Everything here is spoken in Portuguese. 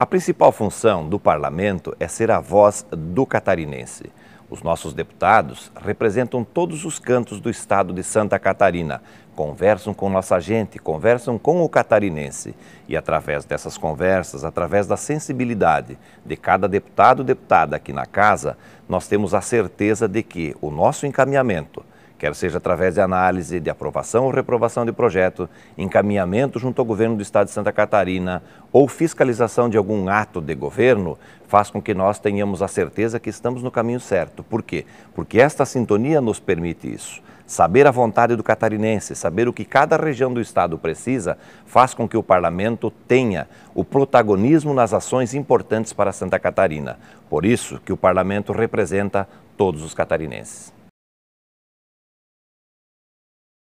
A principal função do parlamento é ser a voz do catarinense. Os nossos deputados representam todos os cantos do estado de Santa Catarina, conversam com nossa gente, conversam com o catarinense. E através dessas conversas, através da sensibilidade de cada deputado ou deputada aqui na casa, nós temos a certeza de que o nosso encaminhamento, quer seja através de análise de aprovação ou reprovação de projeto, encaminhamento junto ao governo do Estado de Santa Catarina ou fiscalização de algum ato de governo, faz com que nós tenhamos a certeza que estamos no caminho certo. Por quê? Porque esta sintonia nos permite isso. Saber a vontade do catarinense, saber o que cada região do Estado precisa, faz com que o parlamento tenha o protagonismo nas ações importantes para Santa Catarina. Por isso que o parlamento representa todos os catarinenses.